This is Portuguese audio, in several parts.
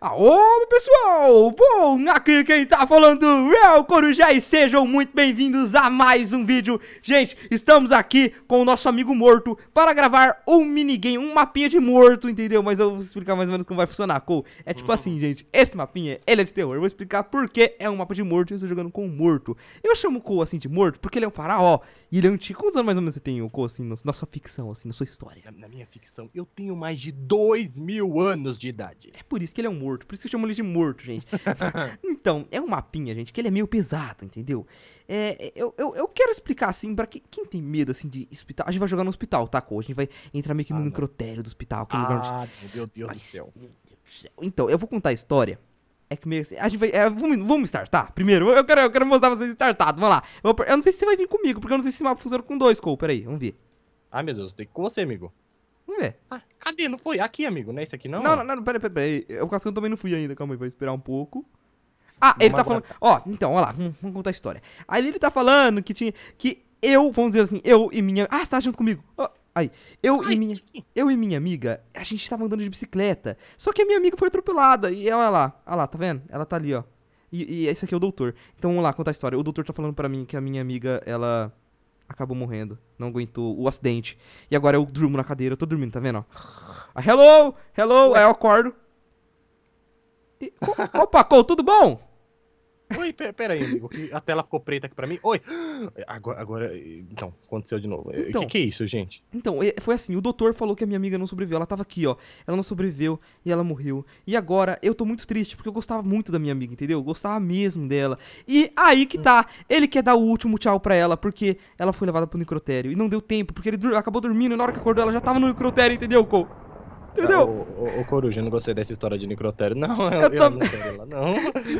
Aô, pessoal! Bom, aqui quem tá falando é o Corujá e sejam muito bem-vindos a mais um vídeo. Gente, estamos aqui com o nosso amigo morto para gravar um minigame, um mapinha de morto, entendeu? Mas eu vou explicar mais ou menos como vai funcionar, Cole. É tipo uhum. assim, gente, esse mapinha, ele é de terror. Eu vou explicar porque é um mapa de morto e eu estou jogando com um morto. Eu chamo o Cole, assim, de morto porque ele é um faraó e ele é um antigo. Quantos anos mais ou menos você tem, o Cole, assim, na, sua ficção, assim, na sua história? Na, na minha ficção, eu tenho mais de dois mil anos de idade. É por isso que ele é um morto, por isso que eu chamo ele de morto, gente. então, é um mapinha, gente, que ele é meio pesado, entendeu? É, eu, eu, eu quero explicar, assim, pra que, quem tem medo, assim, de hospital. A gente vai jogar no hospital, tá, Cor? A gente vai entrar meio que ah, no necrotério do hospital, que ah, lugar onde. Ah, meu Deus Mas, do céu. Meu Deus do céu. Então, eu vou contar a história. É que meio assim, A gente vai. É, vamos, vamos startar. Primeiro, eu quero, eu quero mostrar vocês startados. Vamos lá. Eu, eu, não sei se você vai vir comigo, porque eu não sei se esse mapa funciona com dois, Cole. Peraí, vamos ver. Ai, ah, meu Deus, tem que com você, amigo. Vamos ver. Ah, cadê? Não foi? Aqui, amigo, não é esse aqui não? Não, não, não, peraí, peraí. Pera. O Cascão também não fui ainda, calma aí, vai esperar um pouco. Ah, ele tá falando. Ó, então, ó lá, vamos, vamos, contar a história. Aí ele tá falando que tinha. Que eu, vamos dizer assim, eu e minha. Ah, você tá junto comigo. Oh, aí, eu Ai, e minha. Sim. Eu e minha amiga, a gente tava andando de bicicleta. Só que a minha amiga foi atropelada. E olha lá, olha lá, tá vendo? Ela tá ali, ó. E, e esse aqui é o doutor. Então vamos lá contar a história. O doutor tá falando pra mim que a minha amiga, ela acabou morrendo. Não aguentou o acidente. E agora eu durmo na cadeira, eu tô dormindo, tá vendo? Ó. Ah, hello! Hello! Ué. Aí eu acordo. E, opa, Cole, tudo bom? Oi, peraí, amigo. A tela ficou preta aqui pra mim. Oi! Agora, agora então, aconteceu de novo. O então, que, que é isso, gente? Então, foi assim: o doutor falou que a minha amiga não sobreviveu. Ela tava aqui, ó. Ela não sobreviveu e ela morreu. E agora eu tô muito triste porque eu gostava muito da minha amiga, entendeu? Eu gostava mesmo dela. E aí que tá. Ele quer dar o último tchau pra ela porque ela foi levada pro necrotério. E não deu tempo porque ele acabou dormindo. E na hora que acordou, ela já tava no necrotério, entendeu, Cole? Entendeu? Ô, Coruja, eu não gostei dessa história de necrotério. Não, eu, eu, eu não quero não.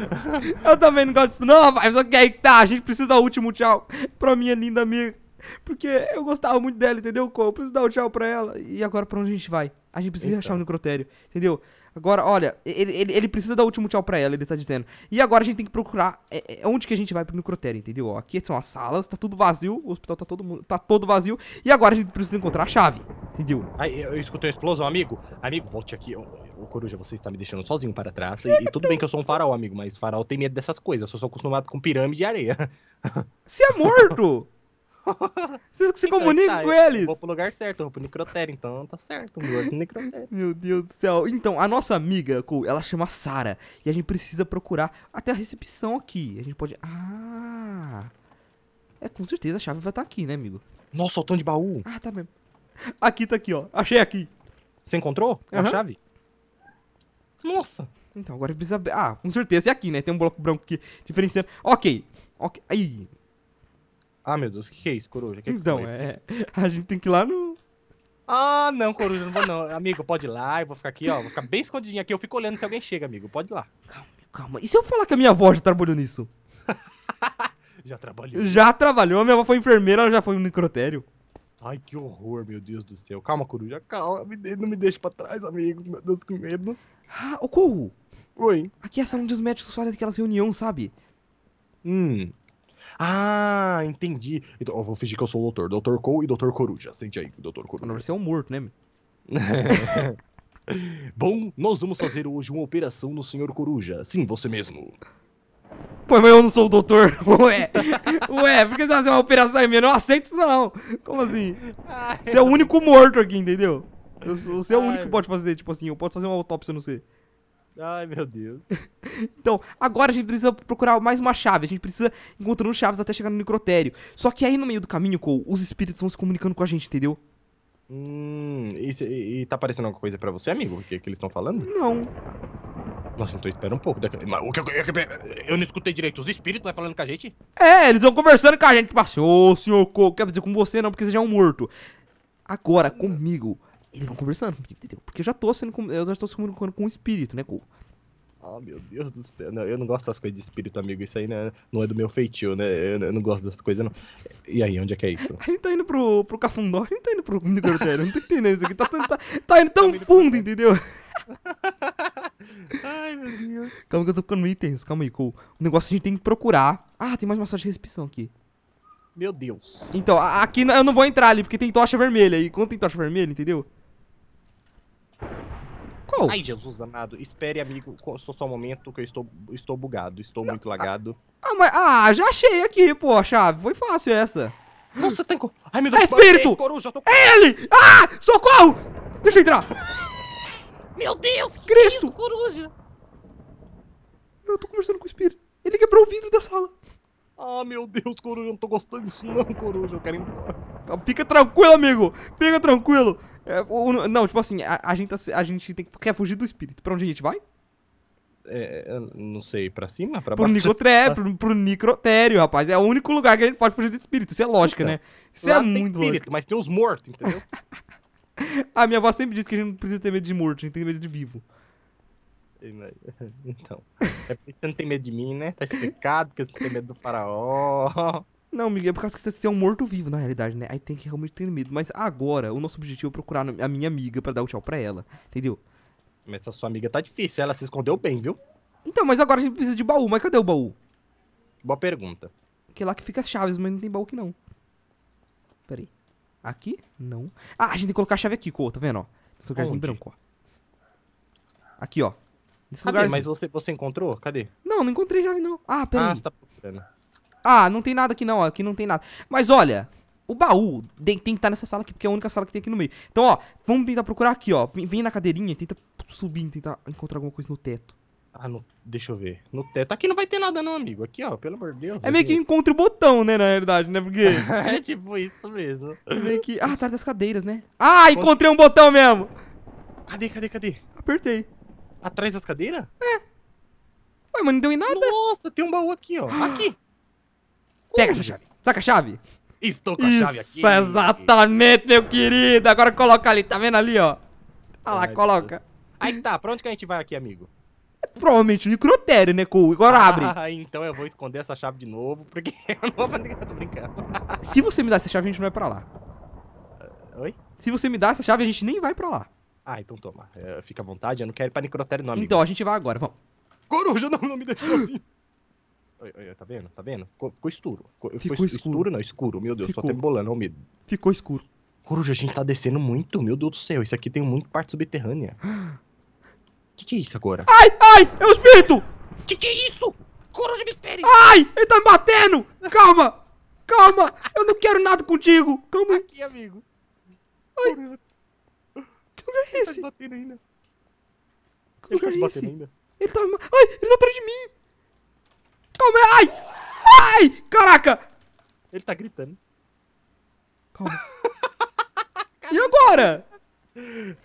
eu também não gosto disso, não, rapaz. Só que aí tá, a gente precisa da última último tchau pra minha linda amiga. Porque eu gostava muito dela, entendeu? Eu preciso dar o um tchau pra ela. E agora pra onde a gente vai? A gente precisa achar o um necrotério, entendeu? Agora, olha, ele, ele, ele, precisa dar o último tchau pra ela, ele tá dizendo. E agora a gente tem que procurar é, é, é onde que a gente vai pro necrotério, entendeu? aqui são as salas, tá tudo vazio, o hospital tá todo, tá todo vazio. E agora a gente precisa encontrar a chave, entendeu? Aí, eu escutei a explosão, amigo. Amigo, volte aqui. Ô, ô Coruja, você está me deixando sozinho para trás. E, e, tudo bem que eu sou um farol, amigo, mas farol tem medo dessas coisas. Eu sou acostumado com pirâmide e areia. Você é morto! Vocês que se então, comunicam tá, com eles. Vou pro lugar certo, eu vou pro Necrotério, então tá certo. É necrotério. Meu Deus do céu. Então, a nossa amiga, ela chama Sara. E a gente precisa procurar até a recepção aqui. A gente pode. Ah! É, com certeza a chave vai estar tá aqui, né, amigo? Nossa, o tom de baú. Ah, tá mesmo. Aqui tá aqui, ó. Achei aqui. Você encontrou uhum. a chave? Nossa. Então, agora precisa. Ah, com certeza é aqui, né? Tem um bloco branco aqui diferenciando. Ok. Ok. Aí. Ah, meu Deus, o que, que é isso, Coruja? É que então, que é... a gente tem que ir lá no... Ah, não, Coruja, não vou não. amigo, pode ir lá, eu vou ficar aqui, ó. Vou ficar bem escondidinho aqui, eu fico olhando se alguém chega, amigo. Pode ir lá. Calma, calma. E se eu falar que a minha avó já trabalhou nisso? já trabalhou. Já trabalhou, minha avó foi enfermeira, ela já foi no necrotério. Ai, que horror, meu Deus do céu. Calma, Coruja, calma. não me deixa pra trás, amigo. Meu Deus, que medo. Ah, ô, Oi. Aqui é a sala onde os médicos fazem aquelas reuniões, sabe? Hum. Ah, entendi. Então, eu vou fingir que eu sou o doutor. Doutor Cole e doutor Coruja. Sente aí, doutor Coruja. Você é um morto, né? Bom, nós vamos fazer hoje uma operação no senhor Coruja. Sim, você mesmo. Pô, mas eu não sou o doutor. Ué, ué, por que você vai fazer uma operação em mim? Eu não aceito isso não. Como assim? Você é o único morto aqui, entendeu? Eu, você é o único que pode fazer, tipo assim, eu posso fazer uma autópsia no você. Ai, meu Deus. Então, agora a gente precisa procurar mais uma chave. A gente precisa encontrando chaves até chegar no necrotério. Só que aí no meio do caminho, Cole, os espíritos vão se comunicando com a gente, entendeu? Hum, e, e tá aparecendo alguma coisa para você, amigo? O que, que eles estão falando? Não. Nossa, então espera um pouco. O que, eu, não escutei direito. Os espíritos vai falando com a gente? É, eles vão conversando com a gente. Tipo ô, senhor Co, quer dizer com você não, porque você já é um morto. Agora, comigo, eles vão conversando, entendeu? Porque eu já tô sendo, eu já tô se comunicando com o espírito, né, Cole? Ah, oh, meu Deus do céu. Não, eu não gosto das coisas de espírito amigo. Isso aí né, não é do meu feitio, né? Eu, eu não gosto dessas coisas, não. E aí, onde é que é isso? A gente tá indo pro, pro cafundó, a gente tá indo pro necrotério. Não tô entendendo isso aqui. Tá, tá, tá indo tão tá fundo, entendeu? Ai, meu Deus. Calma que eu tô ficando meio tenso. Calma aí, cool. O negócio é a gente tem que procurar. Ah, tem mais massagem de recepção aqui. Meu Deus. Então, aqui eu não vou entrar ali, porque tem tocha vermelha. E quando tem tocha vermelha, entendeu? Qual? Ai, Jesus amado, espere, amigo, só só um momento que eu estou, estou bugado, estou Não, muito lagado. Ah, ah, mas, ah, já achei aqui, pô, a chave. Foi fácil essa. Nossa, tem... Co... Ai, meu Deus. É espírito! Ei, coruja, tô... É ele! Ah, socorro! Deixa eu entrar. Meu Deus, Cristo! isso, coruja? Eu tô conversando com o espírito. Ele quebrou o vidro da sala. Ah, meu Deus, coruja, eu não tô gostando disso não, coruja. Eu quero ir embora. Fica tranquilo, amigo. Fica tranquilo. É, não, tipo assim, a, a gente, tá a gente tem, quer fugir do espírito. Pra onde a gente vai? É, é não sei, pra cima? Pra pro, nicotéreo, pro, pro nicrotério, rapaz. É o único lugar que a gente pode fugir do espírito. Isso é lógica, né? Isso Lá é muito espírito, mas tem os mortos, entendeu? a minha avó sempre diz que a gente não precisa ter medo de morto, a gente tem medo de vivo. Então, é porque você não tem medo de mim, né? Tá explicado porque você não tem medo do faraó. Não, Miguel, é por causa que você é um morto-vivo, na realidade, né? Aí tem que realmente ter medo. Mas agora, o nosso objetivo é procurar a minha amiga para dar o tchau pra ela, entendeu? Mas essa sua amiga tá difícil, ela se escondeu bem, viu? Então, mas agora a gente precisa de baú, mas cadê o baú? Boa pergunta. Que é lá que fica as chaves, mas não tem baú que não. Peraí, Aqui? Não. Ah, a gente tem que colocar a chave aqui, Cô, tá vendo, ó? Nesse lugarzinho Onde? branco, ó. Aqui, ó. Nesse Cadê? Lugarzinho. Mas você, você encontrou? Cadê? Não, não encontrei chave, não. Ah, peraí. ah, Ah, você tá procurando. Ah, não tem nada aqui não, ó, aqui não tem nada. Mas olha, o baú tem, que estar tá nessa sala aqui, porque é a única sala que tem aqui no meio. Então, ó, vamos tentar procurar aqui, ó. Vem, vem na cadeirinha, tenta subir, tentar encontrar alguma coisa no teto. Ah, no, deixa eu ver. No teto. Aqui não vai ter nada, não, amigo. Aqui, ó, pelo amor de Deus. É meio que encontro o botão, né, na realidade, né? Porque. é tipo isso mesmo. É meio que. Ah, tá das cadeiras, né? Ah, encontrei um botão mesmo! Cadê, cadê, cadê? Apertei. Atrás das cadeiras? É. Ué, mas não deu em nada? Nossa, tem um baú aqui, ó. Aqui! Pega essa chave. Saca a chave? Estou com a Isso, chave aqui. Isso, exatamente, meu querido. Agora coloca ali, tá vendo ali, ó? Olha tá lá, coloca. Aí tá, pra onde que a gente vai aqui, amigo? É provavelmente o necrotério, né, Cole? Agora ah, abre. Ah, então eu vou esconder essa chave de novo, porque eu não vou fazer tô brincando. Se você me dá essa chave, a gente não vai pra lá. Ah, oi? Se você me dá essa chave, a gente nem vai pra lá. Ah, então toma. É, fica à vontade, eu não quero ir pra necrotério não, amigo. Então, a gente vai agora, vamos. Coruja, não, não me deixa sozinho. Tá vendo? Tá vendo? Ficou, ficou escuro. Ficou, ficou escuro. escuro. Não, escuro. Meu Deus, ficou. tô até bolando, ó, medo. Ficou escuro. Coruja, a gente tá descendo muito, meu Deus do céu. Isso aqui tem muito parte subterrânea. que, que é isso agora? Ai, ai, é o espírito! que, que é isso? Coruja, me espere! Ai, ele tá me batendo! Calma! Calma! Eu não quero nada contigo! Calma aí! Aqui, amigo! Ai! Que lugar é tá esse? Ele tá batendo ainda. Que lugar ele tá é esse? Ainda. Ele tá... Ai, ele tá atrás de mim! Calma, ai! Ai! Caraca! Ele tá gritando. Calma. e agora?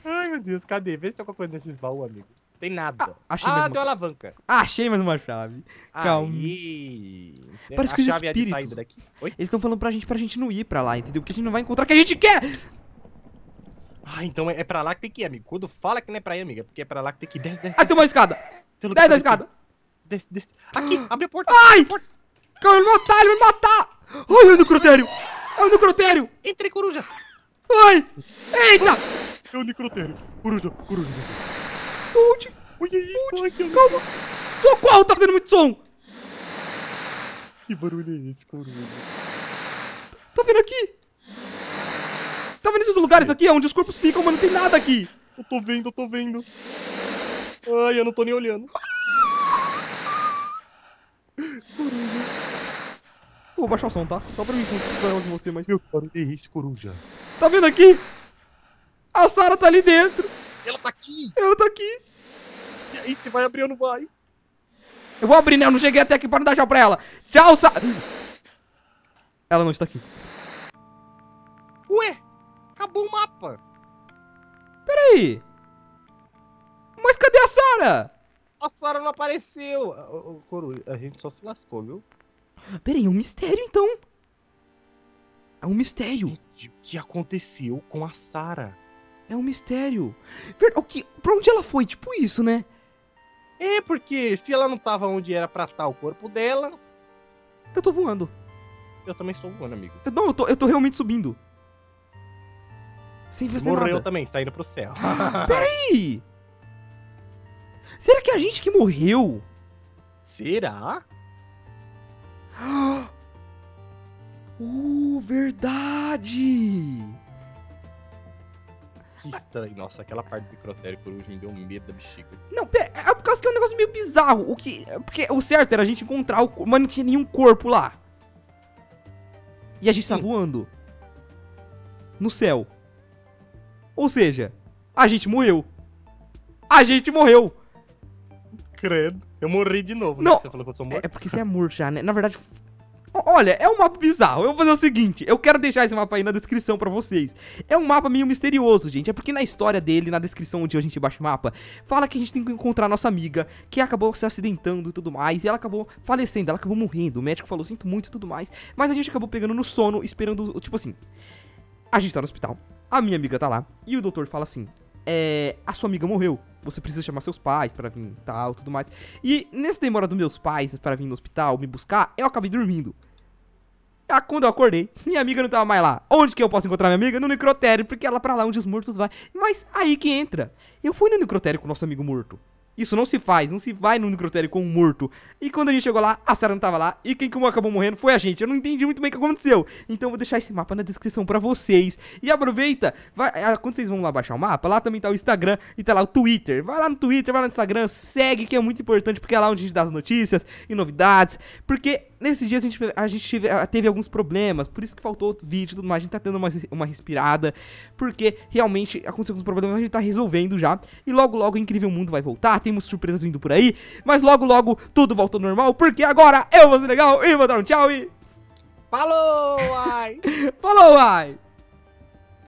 Ai, meu Deus, cadê? Vê se tem alguma coisa nesses baús, amigo. Tem nada. Ah, achei ah, tem uma... alavanca. Ah, achei mais uma chave. Calma. Aí. Parece a que os espíritos... É Eles estão falando pra gente, pra gente não ir pra lá, entendeu? Porque a gente não vai encontrar o que a gente quer! Ah, então é, é pra lá que tem que ir, amigo. Quando fala que não é pra ir, amiga, é porque é pra lá que tem que ir. Desce, desce, Ah, tem uma escada! Tem desce da escada! Desce, desce. Aqui, abre a porta. Ai! A porta. Calma, me matar, ele vai me matar! Ai, é o necrotério! É o necrotério! Entre, coruja! Ai! Eita! É o necrotério. Coruja, coruja. Onde? Olha isso, Onde? Aqui, Calma! Socorro, tá fazendo muito som! Que barulho é esse, coruja? tá vendo aqui? Tá vendo esses lugares aqui? É onde os corpos ficam, mas não tem nada aqui. Eu tô vendo, eu tô vendo. Ai, eu não tô nem olhando. Vou baixar o som, tá? Só pra mim conseguir falar com você, mas... Eu parei esse coruja. Tá vendo aqui? A Sara tá ali dentro. Ela tá aqui. Ela tá aqui. E aí, você vai abrir ou não vai? Eu vou abrir, né? Eu não cheguei até aqui pra não dar tchau pra ela. Tchau, Sara. Ela não está aqui. Ué, acabou o mapa. Peraí. Mas cadê a Sara? A Sara não apareceu. Ah, coruja, a gente só se lascou, viu? Peraí, é um mistério então. É um mistério. O que aconteceu com a Sara? É um mistério. O que... Pra onde ela foi? Tipo isso, né? É, porque se ela não tava onde era pra estar tá o corpo dela. Eu tô voando. Eu também estou voando, amigo. Eu, não, eu tô, eu tô realmente subindo. Sem fazer Morreu nada. também, saindo pro céu. Peraí! Será que é a gente que morreu? Será? Uh, verdade! Que estranho. Nossa, aquela parte do necrotério coruja me deu medo da bexiga. Não, pera, é, é por causa que é um negócio meio bizarro. O que, é, porque o certo era a gente encontrar o. Mas não tinha nenhum corpo lá. E a gente tá Sim. tá voando. No céu. Ou seja, a gente morreu. A gente morreu. Credo. Eu morri de novo, né, não. né? Você falou que eu sou morto. É, é porque você é morto já, né? Na verdade, Olha, é um mapa bizarro. Eu vou fazer o seguinte: eu quero deixar esse mapa aí na descrição pra vocês. É um mapa meio misterioso, gente. É porque na história dele, na descrição onde a gente baixa o mapa, fala que a gente tem que encontrar a nossa amiga, que acabou se acidentando e tudo mais. E ela acabou falecendo, ela acabou morrendo. O médico falou: sinto muito e tudo mais. Mas a gente acabou pegando no sono, esperando. Tipo assim. A gente tá no hospital, a minha amiga tá lá, e o doutor fala assim: é, a sua amiga morreu. Você precisa chamar seus pais para vir tal, tudo mais. E nessa demora dos meus pais para vir no hospital me buscar, eu acabei dormindo. Ah, quando eu acordei, minha amiga não tava mais lá. Onde que eu posso encontrar minha amiga? No necrotério, porque ela é pra lá onde os mortos vai. Mas aí que entra. Eu fui no necrotério com o nosso amigo morto. Isso não se faz, não se vai no necrotério com um morto. E quando a gente chegou lá, a Sarah não tava lá, e quem acabou morrendo foi a gente. Eu não entendi muito bem o que aconteceu. Então eu vou deixar esse mapa na descrição pra vocês. E aproveita, vai, ah, quando vocês vão lá baixar o mapa, lá também tá o Instagram e tá lá o Twitter. Vai lá no Twitter, vai lá no Instagram, segue que é muito importante, porque é lá onde a gente dá as notícias e novidades. Porque nesses dias a gente, a gente teve, ah, teve, alguns problemas, por isso que faltou vídeo e tudo mais. A gente tá tendo uma, uma respirada, porque realmente aconteceu alguns problemas, a gente tá resolvendo já. E logo, logo o Incrível Mundo vai voltar. Tem temos surpresas vindo por aí. Mas logo, logo, tudo volta ao normal, porque agora eu vou ser legal e vou dar um tchau e... Falou, ai! Falou, ai!